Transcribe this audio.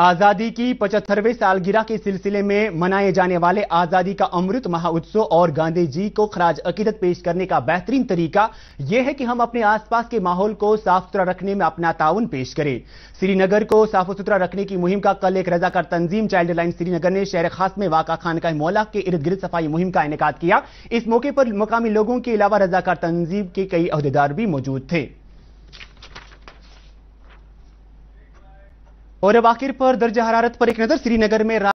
आज़ादी की पचहत्तरवें सालगिरह के सिलसिले में मनाए जाने वाले आज़ादी का अमृत महाउत्सव और गांधी जी को खराज अकीदत पेश करने का बेहतरीन तरीका यह है कि हम अपने आसपास के माहौल को साफ सुथरा रखने में अपना ताउन पेश करें श्रीनगर को साफ सुथरा रखने की मुहिम का कल एक रजाकार तंजीम चाइल्ड लाइन श्रीनगर ने शहर खास में वाका खान का मौला के इर्द गिर्द सफाई मुहिम का इनका किया इस मौके पर मुकामी लोगों के अलावा रजाकार तंजीम के कई अहदेदार भी मौजूद थे और अब आखिर पर दर्ज हरारत पर एक नजर श्रीनगर में